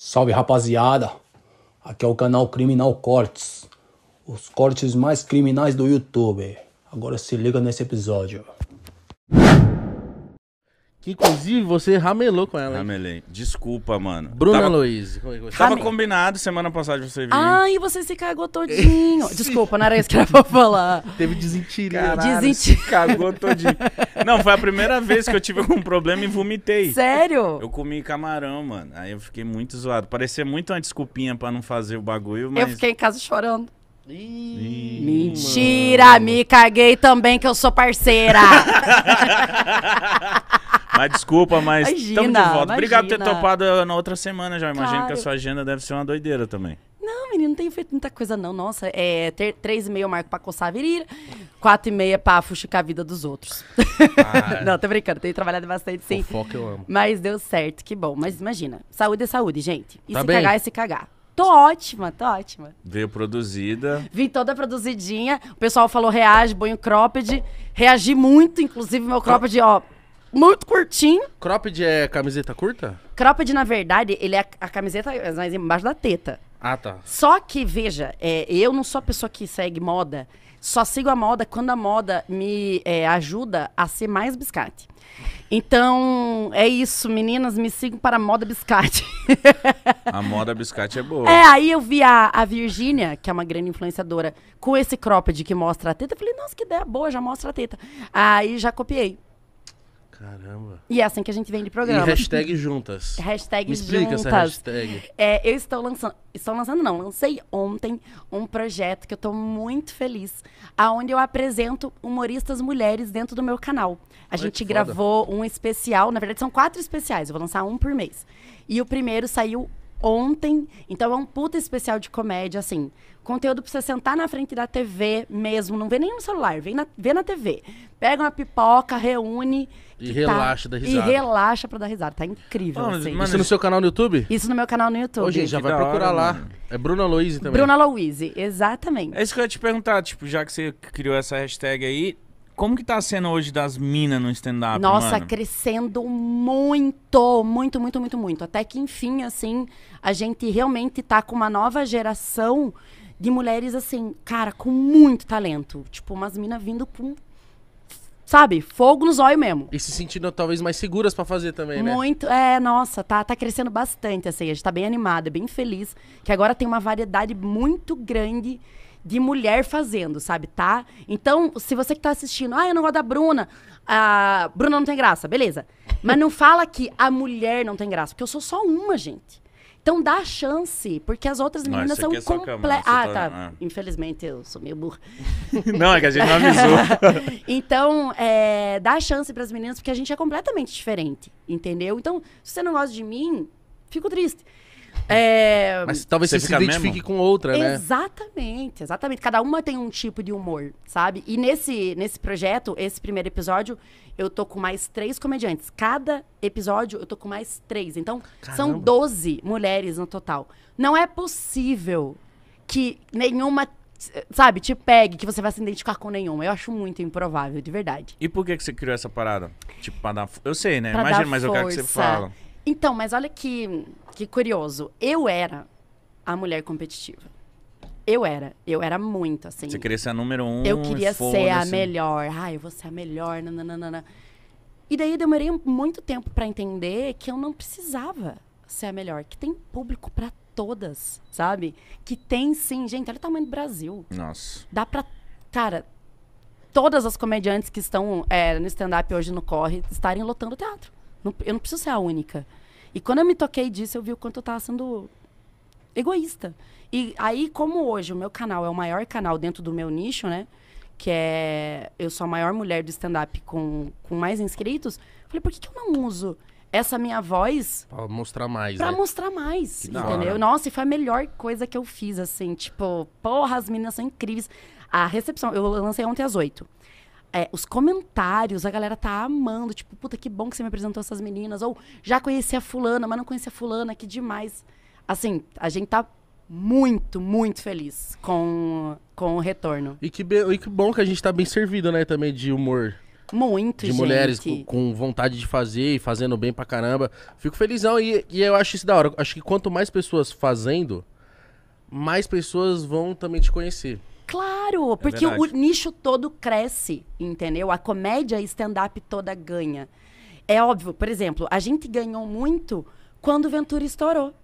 Salve rapaziada, aqui é o canal Criminal Cortes, os cortes mais criminais do YouTube. Agora se liga nesse episódio. Que inclusive você ramelou com ela. hein? Ramelei. Desculpa, mano. Bruna tava, Luiz. como é que você- Tava combinado semana semana passada você vir. Ai, você se cagou todinho. Desculpa, não era isso que era pra falar. Teve desentiria. Caralho, se cagou todinho. Não, foi a primeira vez que eu tive algum problema e vomitei. Sério? Eu comi camarão, mano. Aí eu fiquei muito zoado. Parecia muito uma desculpinha pra não fazer o bagulho, mas... Eu fiquei em casa chorando. Ih, Mentira, mano. me caguei também que eu sou parceira. mas desculpa, mas estamos de volta. Obrigado por ter topado na outra semana já. Imagino claro. que a sua agenda deve ser uma doideira também. Não, menino, não tenho feito muita coisa, não. Nossa, é ter, três e meio eu marco pra coçar a virilha, quatro e meia pra fuxicar a vida dos outros. Ah, não, tô brincando, tenho trabalhado bastante sim. Fofoca eu amo. Mas deu certo, que bom. Mas imagina, saúde é saúde, gente. E tá se bem? cagar é se cagar. Tô ótima, tô ótima. Veio produzida. Vim toda produzidinha. O pessoal falou reage, banho cropped. Reagi muito, inclusive meu cropped, ó, muito curtinho. Cropped é camiseta curta? Cropped, na verdade, ele é a camiseta mais embaixo da teta. Ah, tá. Só que, veja, é, eu não sou a pessoa que segue moda. Só sigo a moda quando a moda me é, ajuda a ser mais biscate. Então, é isso, meninas, me sigam para a moda biscate. a moda biscate é boa. É, aí eu vi a, a Virgínia, que é uma grande influenciadora, com esse cropped que mostra a teta. Eu falei, nossa, que ideia boa, já mostra a teta. Aí já copiei. Caramba. E é assim que a gente vende programa. E hashtag juntas. Hashtag Me explica juntas. essa hashtag. É, eu estou lançando, estou lançando não, lancei ontem um projeto que eu estou muito feliz, aonde eu apresento humoristas mulheres dentro do meu canal. A Ai, gente gravou um especial, na verdade são quatro especiais, eu vou lançar um por mês. E o primeiro saiu ontem. Então é um puta especial de comédia, assim. Conteúdo pra você sentar na frente da TV mesmo. Não vê nem no celular, vem na, vê na TV. Pega uma pipoca, reúne e tá. relaxa tá, da risada. E relaxa pra dar risada. Tá incrível. Não, ah, assim. Isso no seu canal no YouTube? Isso no meu canal no YouTube. Ô, gente, já vai procurar hora, lá. Mano. É Bruna Louise também. Bruna Louise, exatamente. É isso que eu ia te perguntar, tipo, já que você criou essa hashtag aí, como que tá sendo hoje das minas no stand-up? Nossa, mano? crescendo muito, muito, muito, muito, muito. Até que enfim, assim, a gente realmente tá com uma nova geração de mulheres, assim, cara, com muito talento. Tipo, umas minas vindo com sabe, fogo nos olhos mesmo. E se sentindo talvez mais seguras para fazer também, né? Muito, é, nossa, tá, tá crescendo bastante assim, a gente tá bem animada, é bem feliz, que agora tem uma variedade muito grande de mulher fazendo, sabe, tá? Então, se você que tá assistindo, ah, eu não gosto da Bruna, a Bruna não tem graça, beleza. Mas não fala que a mulher não tem graça, porque eu sou só uma, gente. Então dá chance, porque as outras meninas não, são é completas. Né? Ah, tá. tá. É. Infelizmente eu sou meio burra. não, é que a gente não avisou. então, é, dá chance para as meninas, porque a gente é completamente diferente, entendeu? Então, se você não gosta de mim, fico triste. É... Mas talvez você, você se identifique mesmo? com outra, né? Exatamente, exatamente. Cada uma tem um tipo de humor, sabe? E nesse, nesse projeto, esse primeiro episódio, eu tô com mais três comediantes. Cada episódio, eu tô com mais três. Então, Caramba. são 12 mulheres no total. Não é possível que nenhuma sabe, te pegue, que você vai se identificar com nenhuma. Eu acho muito improvável, de verdade. E por que, que você criou essa parada? Tipo, pra dar. Eu sei, né? Pra Imagina, mas o eu quero que você fala. Então, mas olha que, que curioso. Eu era a mulher competitiva. Eu era. Eu era muito, assim. Você queria ser a número um. Eu queria ser a melhor. Ah, eu vou ser a melhor. Nananana. E daí eu demorei muito tempo para entender que eu não precisava ser a melhor. Que tem público para todas, sabe? Que tem sim, gente. Olha o tamanho do Brasil. Nossa. Dá pra. Cara, todas as comediantes que estão é, no stand-up hoje no Corre estarem lotando o teatro. Não, eu não preciso ser a única. E quando eu me toquei disso, eu vi o quanto eu estava sendo egoísta. E aí, como hoje o meu canal é o maior canal dentro do meu nicho, né? Que é. Eu sou a maior mulher do stand-up com, com mais inscritos. Falei, por que, que eu não uso essa minha voz. Pra mostrar mais. Pra né? mostrar mais. Que entendeu? Nossa, e foi a melhor coisa que eu fiz, assim. Tipo, porra, as meninas são incríveis. A recepção, eu lancei ontem às oito é, os comentários, a galera tá amando. Tipo, puta, que bom que você me apresentou essas meninas. Ou já conheci a fulana, mas não conhecia a fulana, que demais. Assim, a gente tá muito, muito feliz com, com o retorno. E que, be, e que bom que a gente tá bem servido, né, também de humor. Muito, De gente. mulheres com, com vontade de fazer e fazendo bem pra caramba. Fico felizão e, e eu acho isso da hora. Acho que quanto mais pessoas fazendo, mais pessoas vão também te conhecer. Claro, é porque o nicho todo cresce, entendeu? A comédia stand-up toda ganha. É óbvio, por exemplo, a gente ganhou muito quando o Ventura estourou.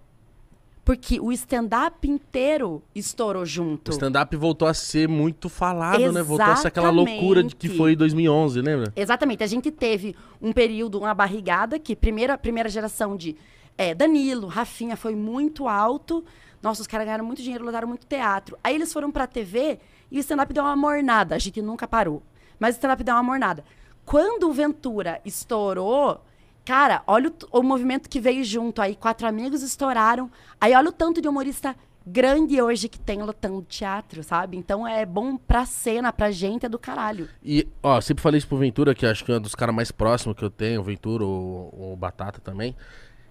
Porque o stand-up inteiro estourou junto. O stand-up voltou a ser muito falado, Exatamente. né? Voltou a ser aquela loucura de que foi em 2011, lembra? Exatamente. A gente teve um período, uma barrigada, que primeira, primeira geração de é, Danilo, Rafinha foi muito alto. Nossa, os caras ganharam muito dinheiro, lotaram muito teatro. Aí eles foram pra TV e o stand-up deu uma mornada. A gente nunca parou. Mas o stand-up deu uma mornada. Quando o Ventura estourou, cara, olha o, o movimento que veio junto. Aí quatro amigos estouraram. Aí olha o tanto de humorista grande hoje que tem lotando teatro, sabe? Então é bom pra cena, pra gente, é do caralho. E, ó, sempre falei isso pro Ventura, que acho que é um dos caras mais próximos que eu tenho, o Ventura, o, o Batata também.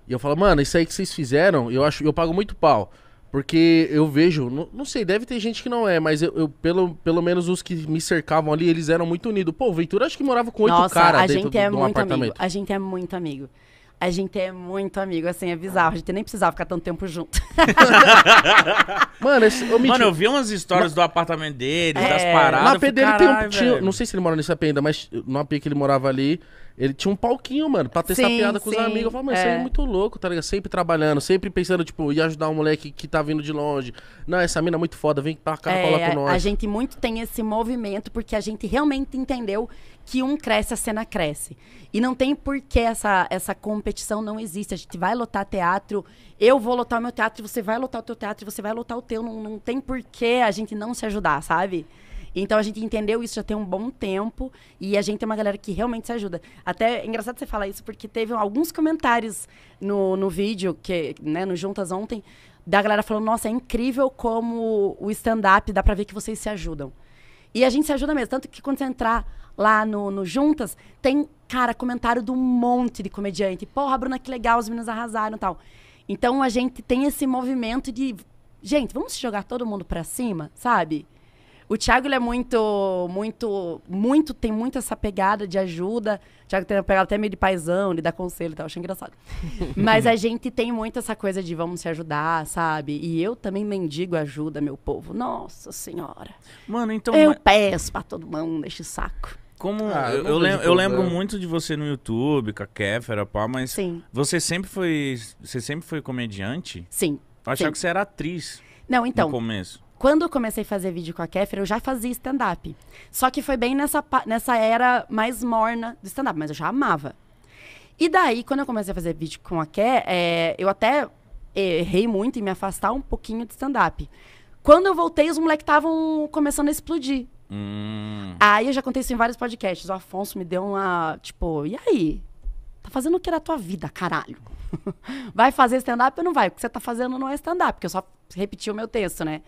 E eu falo, mano, isso aí que vocês fizeram, eu acho, eu pago muito pau. Porque eu vejo, não, não, sei, deve ter gente que não é, mas eu, eu, pelo, pelo menos os que me cercavam ali, eles eram muito unidos. Pô, o Ventura acho que morava com oito caras dentro gente é de um muito apartamento. Amigo. A gente é muito amigo. A gente é muito amigo, assim, é bizarro. A gente nem precisava ficar tanto tempo junto. Mano, esse, eu me... Mano, eu vi umas histórias do apartamento dele, é... das paradas. Na AP dele tem um tio, não sei se ele mora nesse AP ainda, mas no AP que ele morava ali, ele tinha um palquinho, mano, pra testar sim, piada com sim, os amigos. Eu falei, mas é. você é muito louco, tá ligado? Sempre trabalhando, sempre pensando, tipo, ia ajudar um moleque que tá vindo de longe. Não, essa mina é muito foda, vem pra cá, é, com nós. A gente muito tem esse movimento, porque a gente realmente entendeu que um cresce, a cena cresce. E não tem por que essa, essa competição não existe. A gente vai lotar teatro, eu vou lotar o meu teatro, você vai lotar o teu teatro, você vai lotar o teu. Não, não tem por que a gente não se ajudar, sabe? Então a gente entendeu isso já tem um bom tempo e a gente é uma galera que realmente se ajuda. Até é engraçado você falar isso porque teve alguns comentários no, no vídeo, que, né, no Juntas ontem, da galera falando: nossa, é incrível como o stand-up dá pra ver que vocês se ajudam. E a gente se ajuda mesmo. Tanto que quando você entrar lá no, no Juntas, tem, cara, comentário de um monte de comediante. Porra, Bruna, que legal, os meninos arrasaram e tal. Então a gente tem esse movimento de. Gente, vamos jogar todo mundo pra cima, sabe? O Thiago ele é muito, muito, muito, tem muito essa pegada de ajuda. O Thiago tem uma pegada até meio de paizão, ele dá conselho e tal, achei engraçado. Mas a gente tem muito essa coisa de vamos se ajudar, sabe? E eu também mendigo ajuda, meu povo. Nossa senhora. Mano, então. Eu mas... peço pra todo mundo neste saco. Como ah, eu, eu, lembro, eu, é. lembro, muito de você no YouTube, com a Kéfera, pá, mas Sim. você sempre foi. Você sempre foi comediante? Sim. Eu achava Sim. que você era atriz. Não, então. No começo quando eu comecei a fazer vídeo com a Kéfera, eu já fazia stand-up. Só que foi bem nessa, nessa era mais morna do stand-up, mas eu já amava. E daí, quando eu comecei a fazer vídeo com a Ké, é, eu até errei muito em me afastar um pouquinho de stand-up. Quando eu voltei, os moleques estavam começando a explodir. Hum. Aí eu já contei isso em vários podcasts. O Afonso me deu uma, tipo, e aí? Tá fazendo o que era tua vida, caralho? vai fazer stand-up ou não vai? O que você tá fazendo não é stand-up, porque eu só repeti o meu texto, né?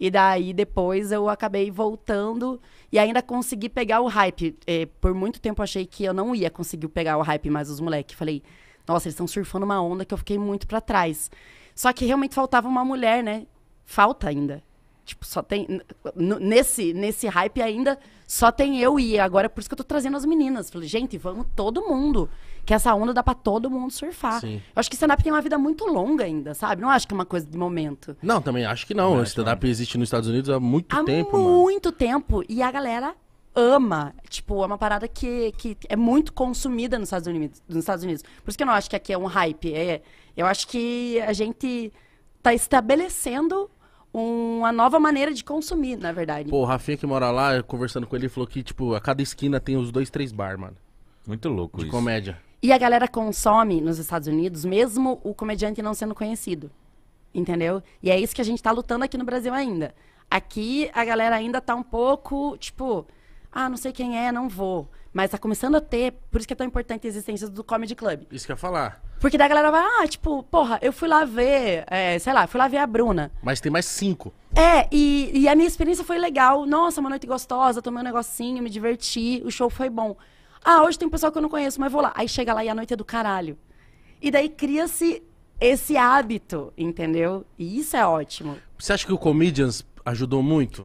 E daí depois eu acabei voltando e ainda consegui pegar o hype. É, por muito tempo achei que eu não ia conseguir pegar o hype mais os moleques. Falei, nossa, eles estão surfando uma onda que eu fiquei muito para trás. Só que realmente faltava uma mulher, né? Falta ainda. Tipo, só tem. Nesse, nesse hype ainda, só tem eu e agora é por isso que eu tô trazendo as meninas. Falei, gente, vamos todo mundo. Que essa onda dá pra todo mundo surfar. Sim. Eu acho que stand-up tem uma vida muito longa ainda, sabe? Não acho que é uma coisa de momento. Não, também acho que não. stand-up existe nos Estados Unidos há muito há tempo. Há muito mano. tempo. E a galera ama. Tipo, é uma parada que, que é muito consumida nos Estados, Unidos, nos Estados Unidos. Por isso que eu não acho que aqui é um hype. É, eu acho que a gente tá estabelecendo uma nova maneira de consumir, na verdade. Pô, o Rafinha que mora lá, conversando com ele, falou que, tipo, a cada esquina tem os dois, três bar, mano. Muito louco de isso. comédia. E a galera consome nos Estados Unidos, mesmo o comediante não sendo conhecido. Entendeu? E é isso que a gente tá lutando aqui no Brasil ainda. Aqui a galera ainda tá um pouco, tipo, ah, não sei quem é, não vou. Mas está começando a ter, por isso que é tão importante a existência do Comedy Club. Isso que eu ia falar. Porque daí a galera vai, ah, tipo, porra, eu fui lá ver, é, sei lá, fui lá ver a Bruna. Mas tem mais cinco. É, e, e a minha experiência foi legal. Nossa, uma noite gostosa, tomei um negocinho, me diverti, o show foi bom. Ah, hoje tem um pessoal que eu não conheço, mas vou lá. Aí chega lá e a noite é do caralho. E daí cria-se esse hábito, entendeu? E isso é ótimo. Você acha que o Comedians ajudou muito?